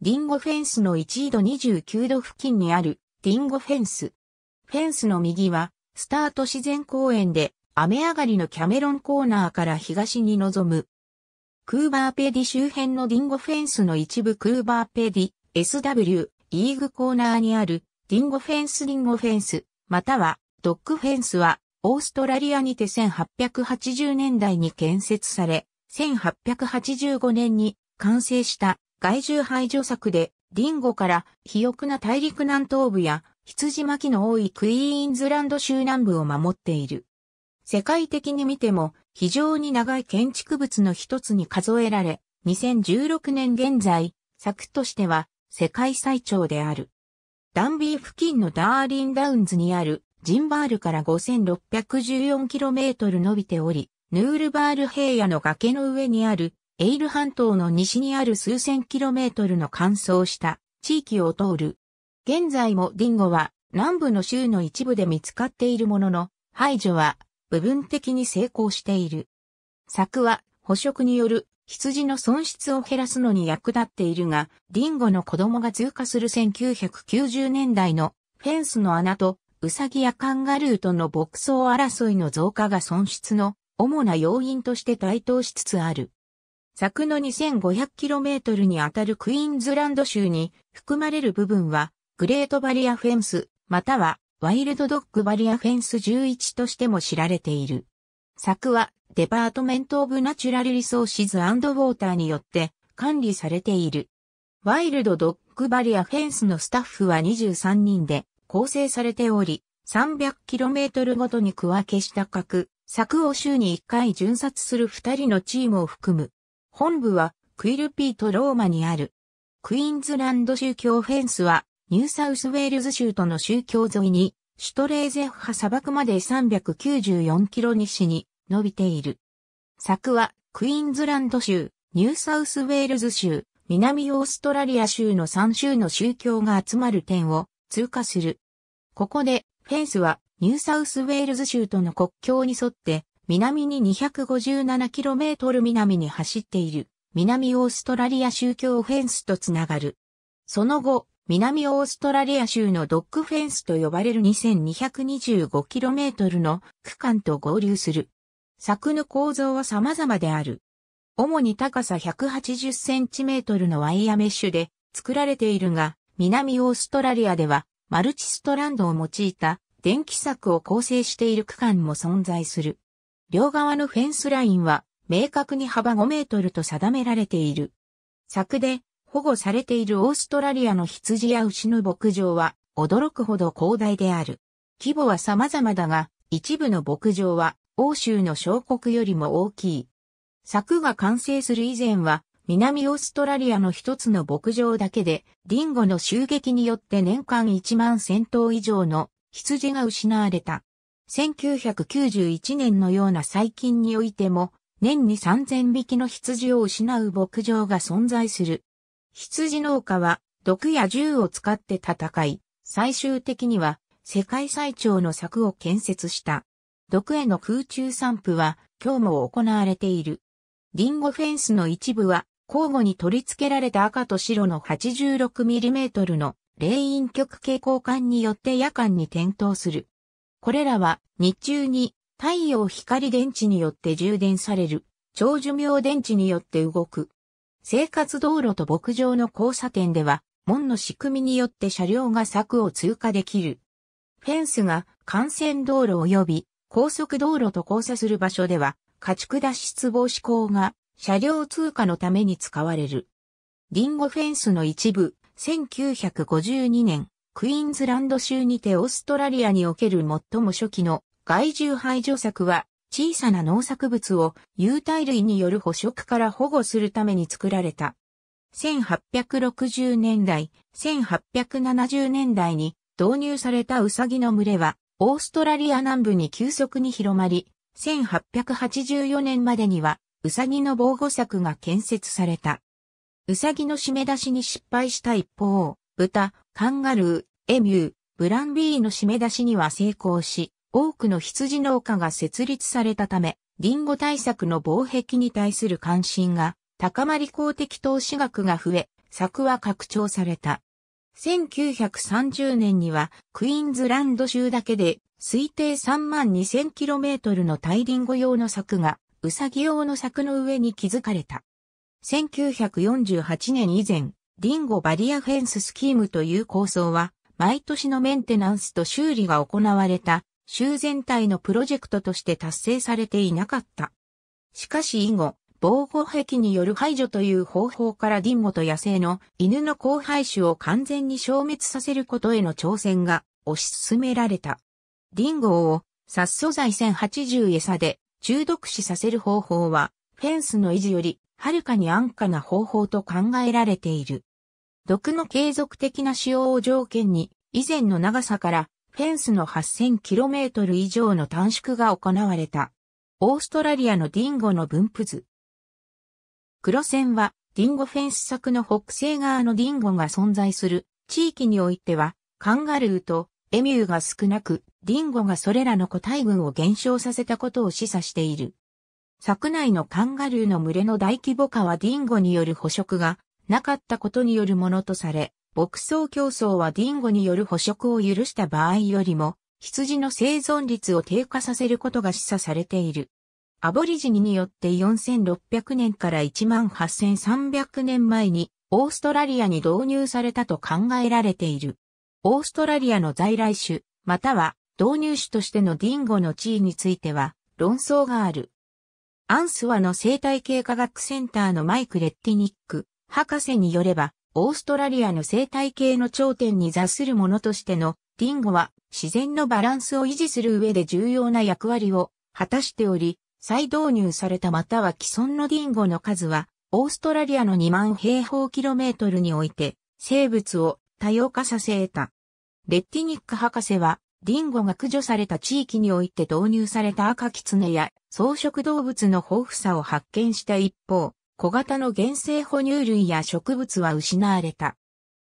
ディンゴフェンスの1度29度付近にあるディンゴフェンス。フェンスの右はスタート自然公園で雨上がりのキャメロンコーナーから東に臨む。クーバーペディ周辺のディンゴフェンスの一部クーバーペディ SW イーグコーナーにあるディンゴフェンスディンゴフェンスまたはドッグフェンスはオーストラリアにて1880年代に建設され1885年に完成した害獣排除策で、リンゴから肥沃な大陸南東部や羊巻きの多いクイーンズランド州南部を守っている。世界的に見ても非常に長い建築物の一つに数えられ、2016年現在、策としては世界最長である。ダンビー付近のダーリンダウンズにあるジンバールから 5614km 伸びており、ヌールバール平野の崖の上にあるエイル半島の西にある数千キロメートルの乾燥した地域を通る。現在もディンゴは南部の州の一部で見つかっているものの、排除は部分的に成功している。柵は捕食による羊の損失を減らすのに役立っているが、ディンゴの子供が通過する1990年代のフェンスの穴と、ウサギやカンガルーとの牧草争いの増加が損失の主な要因として台頭しつつある。柵の 2500km にあたるクイーンズランド州に含まれる部分は、グレートバリアフェンス、またはワイルドドッグバリアフェンス11としても知られている。柵はデパートメント・オブ・ナチュラル・リソーシズ・アンド・ウォーターによって管理されている。ワイルドドッグバリアフェンスのスタッフは23人で構成されており、300km ごとに区分けした各、柵を週に1回巡察する2人のチームを含む本部はクイルピートローマにある。クイーンズランド宗教フェンスはニューサウスウェールズ州との宗教沿いにシュトレーゼフハ砂漠まで394キロ西に伸びている。柵はクイーンズランド州、ニューサウスウェールズ州、南オーストラリア州の3州の宗教が集まる点を通過する。ここでフェンスはニューサウスウェールズ州との国境に沿って南に 257km 南に走っている、南オーストラリア州境フェンスとつながる。その後、南オーストラリア州のドッグフェンスと呼ばれる 2225km の区間と合流する。柵の構造は様々である。主に高さ 180cm のワイヤメッシュで作られているが、南オーストラリアではマルチストランドを用いた電気柵を構成している区間も存在する。両側のフェンスラインは明確に幅5メートルと定められている。柵で保護されているオーストラリアの羊や牛の牧場は驚くほど広大である。規模は様々だが、一部の牧場は欧州の小国よりも大きい。柵が完成する以前は南オーストラリアの一つの牧場だけで、リンゴの襲撃によって年間1万1000頭以上の羊が失われた。1991年のような最近においても、年に3000匹の羊を失う牧場が存在する。羊農家は毒や銃を使って戦い、最終的には世界最長の柵を建設した。毒への空中散布は今日も行われている。リンゴフェンスの一部は交互に取り付けられた赤と白の 86mm の霊陰局蛍光管によって夜間に点灯する。これらは日中に太陽光電池によって充電される長寿命電池によって動く。生活道路と牧場の交差点では門の仕組みによって車両が柵を通過できる。フェンスが幹線道路及び高速道路と交差する場所では家畜脱出防止口が車両通過のために使われる。リンゴフェンスの一部、1952年、クイーンズランド州にてオーストラリアにおける最も初期の害獣排除策は、小さな農作物を有袋類による捕食から保護するために作られた。1860年代、1870年代に導入されたウサギの群れは、オーストラリア南部に急速に広まり、1884年までには、ウサギの防護策が建設された。ウサギの締め出しに失敗した一方、豚、カンガルー、エミュー、ブランビーの締め出しには成功し、多くの羊農家が設立されたため、リンゴ対策の防壁に対する関心が高まり公的投資額が増え、柵は拡張された。1930年にはクイーンズランド州だけで推定3万 2000km の大リンゴ用の柵がウサギ用の柵の上に築かれた。1948年以前、リンゴバリアフェンススキームという構想は毎年のメンテナンスと修理が行われた、州全体のプロジェクトとして達成されていなかった。しかし以後、防護壁による排除という方法からディンゴと野生の犬の交配種を完全に消滅させることへの挑戦が推し進められた。ディンゴを殺素剤1080餌で中毒死させる方法は、フェンスの維持よりはるかに安価な方法と考えられている。毒の継続的な使用を条件に、以前の長さからフェンスの 8000km 以上の短縮が行われた。オーストラリアのディンゴの分布図。黒線は、ディンゴフェンス柵の北西側のディンゴが存在する地域においては、カンガルーとエミューが少なく、ディンゴがそれらの個体群を減少させたことを示唆している。柵内のカンガルーの群れの大規模化はディンゴによる捕食がなかったことによるものとされ、牧草競争はディンゴによる捕食を許した場合よりも、羊の生存率を低下させることが示唆されている。アボリジニによって4600年から18300年前にオーストラリアに導入されたと考えられている。オーストラリアの在来種、または導入種としてのディンゴの地位については論争がある。アンスワの生態系科学センターのマイク・レッティニック、博士によれば、オーストラリアの生態系の頂点に座するものとしてのディンゴは自然のバランスを維持する上で重要な役割を果たしており、再導入されたまたは既存のディンゴの数は、オーストラリアの2万平方キロメートルにおいて、生物を多様化させ得た。レッティニック博士は、ディンゴが駆除された地域において導入された赤キツネや草食動物の豊富さを発見した一方、小型の原生哺乳類や植物は失われた。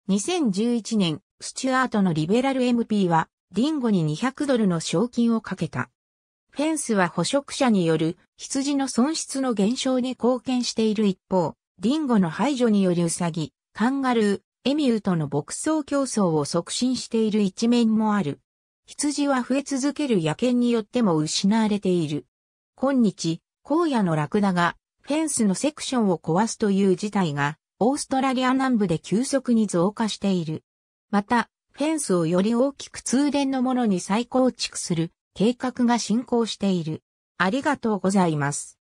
2011年、スチュアートのリベラル MP は、リンゴに200ドルの賞金をかけた。フェンスは捕食者による羊の損失の減少に貢献している一方、リンゴの排除によるウサギ、カンガルー、エミューとの牧草競争を促進している一面もある。羊は増え続ける野犬によっても失われている。今日、荒野のラクダがフェンスのセクションを壊すという事態が、オーストラリア南部で急速に増加している。また、フェンスをより大きく通電のものに再構築する計画が進行している。ありがとうございます。